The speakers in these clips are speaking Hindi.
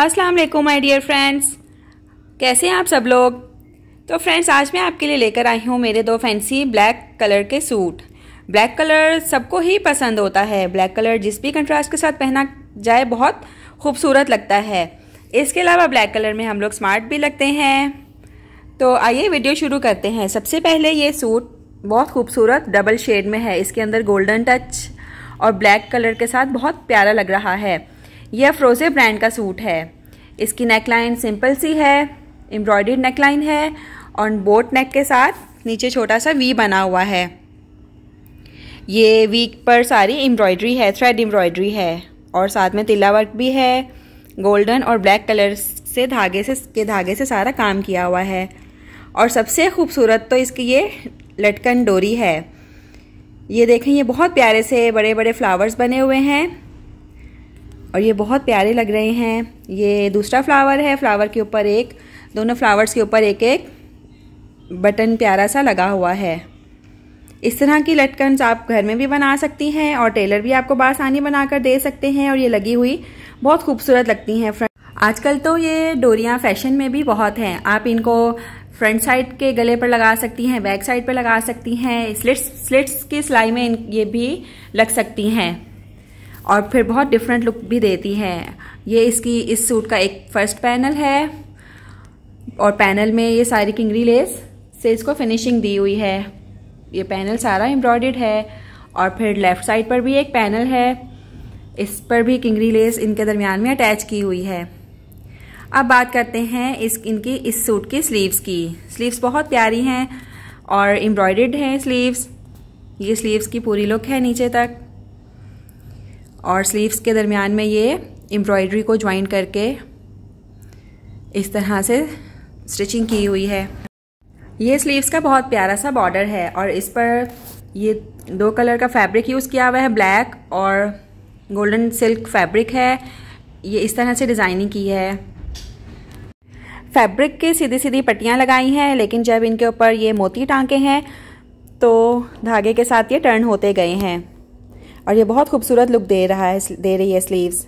अस्सलाम वालेकुम माय डियर फ्रेंड्स कैसे हैं आप सब लोग तो फ्रेंड्स आज मैं आपके लिए लेकर आई हूँ मेरे दो फैंसी ब्लैक कलर के सूट ब्लैक कलर सबको ही पसंद होता है ब्लैक कलर जिस भी कंट्रास्ट के साथ पहना जाए बहुत खूबसूरत लगता है इसके अलावा ब्लैक कलर में हम लोग स्मार्ट भी लगते हैं तो आइए वीडियो शुरू करते हैं सबसे पहले ये सूट बहुत खूबसूरत डबल शेड में है इसके अंदर गोल्डन टच और ब्लैक कलर के साथ बहुत प्यारा लग रहा है यह फ्रोजे ब्रांड का सूट है इसकी नेकलाइन सिंपल सी है एम्ब्रॉयडर्ड नेकलाइन है और बोट नेक के साथ नीचे छोटा सा वी बना हुआ है ये वी पर सारी एम्ब्रॉयडरी है थ्रेड एम्ब्रॉयडरी है और साथ में तिला वर्क भी है गोल्डन और ब्लैक कलर से धागे से के धागे से सारा काम किया हुआ है और सबसे खूबसूरत तो इसकी ये लटकन डोरी है ये देखें ये बहुत प्यारे से बड़े बड़े फ्लावर्स बने हुए हैं और ये बहुत प्यारे लग रहे हैं ये दूसरा फ्लावर है फ्लावर के ऊपर एक दोनों फ्लावर्स के ऊपर एक एक बटन प्यारा सा लगा हुआ है इस तरह की लटकन्स आप घर में भी बना सकती हैं और टेलर भी आपको बासानी बनाकर दे सकते हैं और ये लगी हुई बहुत खूबसूरत लगती हैं फ्रंट आजकल तो ये डोरियाँ फैशन में भी बहुत हैं आप इनको फ्रंट साइड के गले पर लगा सकती हैं बैक साइड पर लगा सकती हैं स्लिट्स स्लिट्स की सिलाई में ये भी लग सकती हैं और फिर बहुत डिफरेंट लुक भी देती है ये इसकी इस सूट का एक फर्स्ट पैनल है और पैनल में ये सारी किंगरी लेस से इसको फिनिशिंग दी हुई है ये पैनल सारा एम्ब्रॉयड है और फिर लेफ़्ट साइड पर भी एक पैनल है इस पर भी किंगरी लेस इनके दरमियान में अटैच की हुई है अब बात करते हैं इस इनकी इस सूट की स्लीव्स की स्लीव्स बहुत प्यारी हैं और एम्ब्रॉयड हैं स्लीव्स ये स्लीव्स की पूरी लुक है नीचे तक और स्लीव्स के दरमियान में ये एम्ब्रॉयडरी को ज्वाइन करके इस तरह से स्टिचिंग की हुई है ये स्लीव्स का बहुत प्यारा सा बॉर्डर है और इस पर ये दो कलर का फैब्रिक यूज़ किया हुआ है ब्लैक और गोल्डन सिल्क फैब्रिक है ये इस तरह से डिज़ाइनिंग की है फैब्रिक के सीधी सीधी पट्टियाँ लगाई हैं लेकिन जब इनके ऊपर ये मोती टांके हैं तो धागे के साथ ये टर्न होते गए हैं और ये बहुत खूबसूरत लुक दे रहा है दे रही है स्लीव्स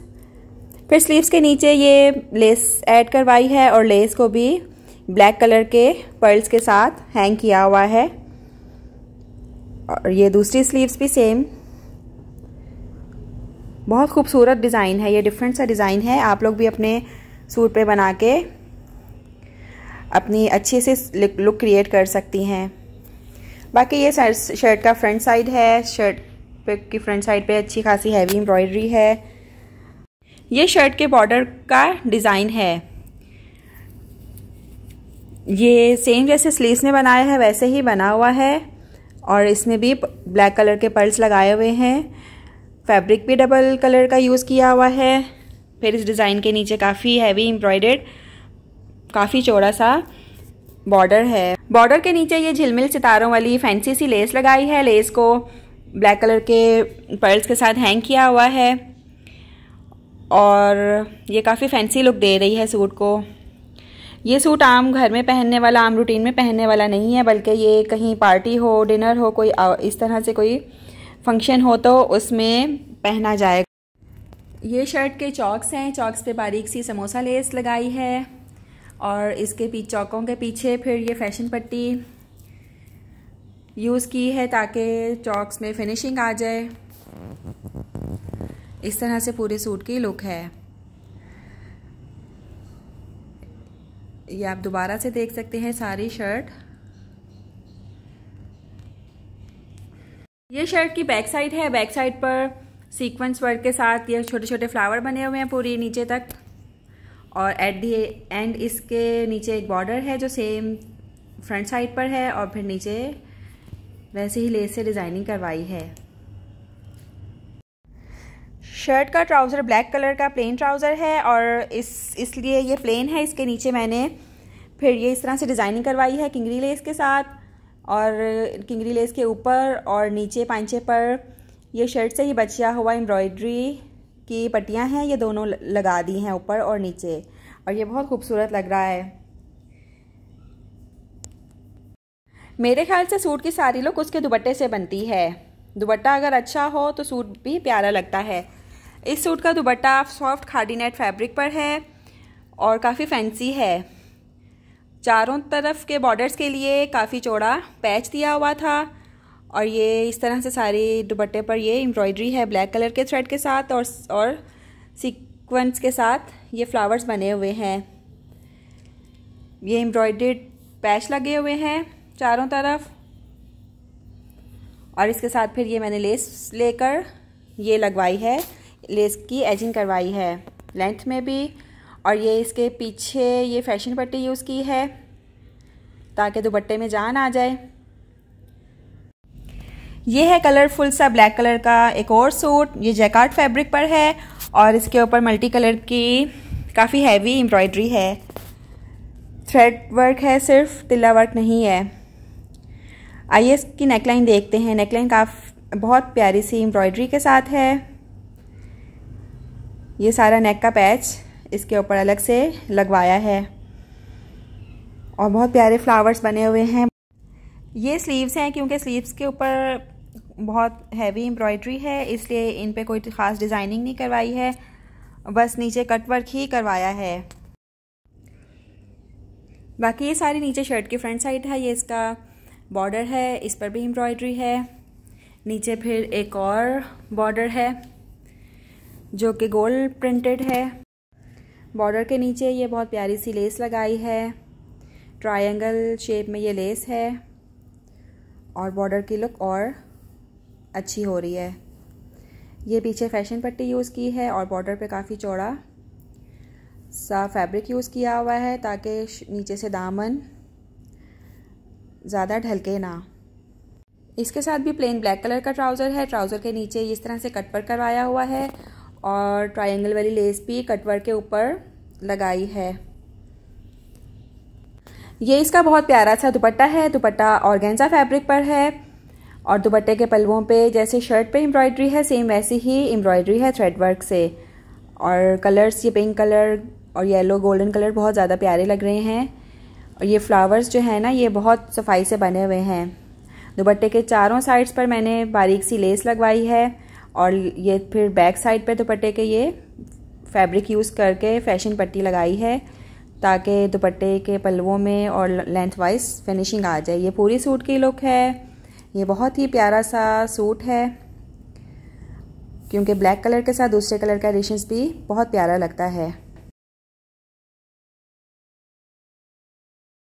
फिर स्लीव्स के नीचे ये लेस ऐड करवाई है और लेस को भी ब्लैक कलर के पर्ल्स के साथ हैंग किया हुआ है और ये दूसरी स्लीव्स भी सेम बहुत खूबसूरत डिज़ाइन है ये डिफरेंट सा डिज़ाइन है आप लोग भी अपने सूट पे बना के अपनी अच्छे से लुक क्रिएट कर सकती हैं बाकी ये शर्ट का फ्रंट साइड है शर्ट बैक की फ्रंट साइड पे अच्छी खासी हैवी एम्ब्रॉयडरी है ये शर्ट के बॉर्डर का डिज़ाइन है ये सेम जैसे स्लीव्स ने बनाया है वैसे ही बना हुआ है और इसने भी ब्लैक कलर के पर्ल्स लगाए हुए हैं फैब्रिक भी डबल कलर का यूज़ किया हुआ है फिर इस डिज़ाइन के नीचे काफ़ी हैवी एम्ब्रॉयडर्ड काफ़ी चौड़ा सा बॉर्डर है बॉर्डर के नीचे ये झिलमिल सितारों वाली फैंसी सी लेस लगाई है लेस को ब्लैक कलर के पर्ल्स के साथ हैंग किया हुआ है और ये काफ़ी फैंसी लुक दे रही है सूट को ये सूट आम घर में पहनने वाला आम रूटीन में पहनने वाला नहीं है बल्कि ये कहीं पार्टी हो डिनर हो कोई इस तरह से कोई फंक्शन हो तो उसमें पहना जाएगा ये शर्ट के चौक्स हैं चौक्स पे बारीक सी समोसा लेस लगाई है और इसके पीछे चौकों के पीछे फिर ये फैशन पट्टी यूज़ की है ताकि चॉक्स में फिनिशिंग आ जाए इस तरह से पूरे सूट की लुक है ये आप दोबारा से देख सकते हैं सारी शर्ट ये शर्ट की बैक साइड है बैक साइड पर सीक्वेंस वर्क के साथ ये छोटे छोटे फ्लावर बने हुए हैं पूरी नीचे तक और एट दी एंड इसके नीचे एक बॉर्डर है जो सेम फ्रंट साइड पर है और फिर नीचे वैसे ही लेस से डिज़ाइनिंग करवाई है शर्ट का ट्राउज़र ब्लैक कलर का प्लेन ट्राउज़र है और इस इसलिए ये प्लेन है इसके नीचे मैंने फिर ये इस तरह से डिज़ाइनिंग करवाई है किंगरी लेस के साथ और किंगरी लेस के ऊपर और नीचे पांचे पर ये शर्ट से ही बचिया हुआ एम्ब्रॉयड्री की पट्टियाँ हैं ये दोनों लगा दी हैं ऊपर और नीचे और ये बहुत खूबसूरत लग रहा है मेरे ख्याल से सूट की सारी लुक उसके दुपट्टे से बनती है दुपट्टा अगर अच्छा हो तो सूट भी प्यारा लगता है इस सूट का दुपट्टा सॉफ्ट खाडी नेट फैब्रिक पर है और काफ़ी फैंसी है चारों तरफ के बॉर्डर्स के लिए काफ़ी चौड़ा पैच दिया हुआ था और ये इस तरह से सारी दुपट्टे पर ये एम्ब्रॉयडरी है ब्लैक कलर के थ्रेड के साथ और और सीक्वेंस के साथ ये फ्लावर्स बने हुए हैं ये एम्ब्रॉयड्रेड पैच लगे हुए हैं चारों तरफ और इसके साथ फिर ये मैंने लेस लेकर ये लगवाई है लेस की एजिंग करवाई है लेंथ में भी और ये इसके पीछे ये फैशन पट्टी यूज़ की है ताकि दुपट्टे में जान आ जाए ये है कलरफुल सा ब्लैक कलर का एक और सूट ये जैकार्ड फैब्रिक पर है और इसके ऊपर मल्टी कलर की काफ़ी हैवी एम्ब्रॉयडरी है थ्रेड वर्क है सिर्फ तिल्ला वर्क नहीं है आइए इसकी नेकलाइन देखते हैं नेकलाइन का बहुत प्यारी सी एम्ब्रॉयडरी के साथ है ये सारा नेक का पैच इसके ऊपर अलग से लगवाया है और बहुत प्यारे फ्लावर्स बने हुए हैं ये स्लीव्स हैं क्योंकि स्लीव्स के ऊपर बहुत हैवी एम्ब्रॉयडरी है इसलिए इन पे कोई ख़ास डिज़ाइनिंग नहीं करवाई है बस नीचे कटवर्क ही करवाया है बाकी ये सारी नीचे शर्ट की फ्रंट साइड है ये इसका बॉर्डर है इस पर भी एम्ब्रॉयडरी है नीचे फिर एक और बॉर्डर है जो कि गोल्ड प्रिंटेड है बॉर्डर के नीचे ये बहुत प्यारी सी लेस लगाई है ट्रायंगल शेप में ये लेस है और बॉर्डर की लुक और अच्छी हो रही है ये पीछे फैशन पट्टी यूज़ की है और बॉर्डर पे काफ़ी चौड़ा सा फैब्रिक यूज़ किया हुआ है ताकि नीचे से दामन ज़्यादा ढलके ना इसके साथ भी प्लेन ब्लैक कलर का ट्राउज़र है ट्राउज़र के नीचे इस तरह से कट पर करवाया हुआ है और ट्रायंगल वाली लेस भी कटवर के ऊपर लगाई है ये इसका बहुत प्यारा सा दुपट्टा है दुपट्टा ऑर्गेन्जा फैब्रिक पर है और दुपट्टे के पलवों पे जैसे शर्ट पे एम्ब्रॉयडरी है सेम वैसी ही एम्ब्रॉयडरी है थ्रेड वर्क से और कलर्स ये पिंक कलर और येलो गोल्डन कलर बहुत ज़्यादा प्यारे लग रहे हैं और ये फ्लावर्स जो है ना ये बहुत सफाई से बने हुए हैं दुपट्टे के चारों साइड्स पर मैंने बारीक सी लेस लगवाई है और ये फिर बैक साइड पर दुपट्टे के ये फैब्रिक यूज़ करके फैशन पट्टी लगाई है ताकि दुपट्टे के पल्लुओं में और लेंथ वाइज फिनिशिंग आ जाए ये पूरी सूट की लुक है ये बहुत ही प्यारा सा सूट है क्योंकि ब्लैक कलर के साथ दूसरे कलर का एडिशंस भी बहुत प्यारा लगता है